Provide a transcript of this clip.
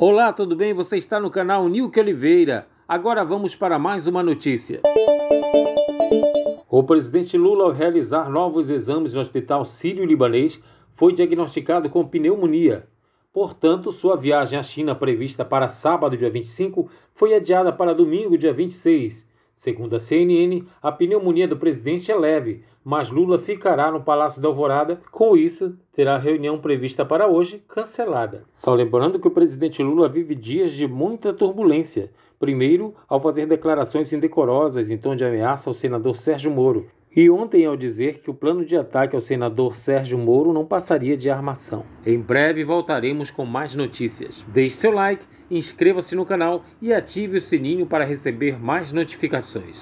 Olá, tudo bem? Você está no canal Nilke Oliveira. Agora vamos para mais uma notícia. O presidente Lula, ao realizar novos exames no Hospital Sírio-Libanês, foi diagnosticado com pneumonia. Portanto, sua viagem à China, prevista para sábado, dia 25, foi adiada para domingo, dia 26. Segundo a CNN, a pneumonia do presidente é leve, mas Lula ficará no Palácio da Alvorada. Com isso, terá a reunião prevista para hoje cancelada. Só lembrando que o presidente Lula vive dias de muita turbulência. Primeiro, ao fazer declarações indecorosas em tom de ameaça ao senador Sérgio Moro. E ontem, ao dizer que o plano de ataque ao senador Sérgio Moro não passaria de armação. Em breve voltaremos com mais notícias. Deixe seu like inscreva-se no canal e ative o sininho para receber mais notificações.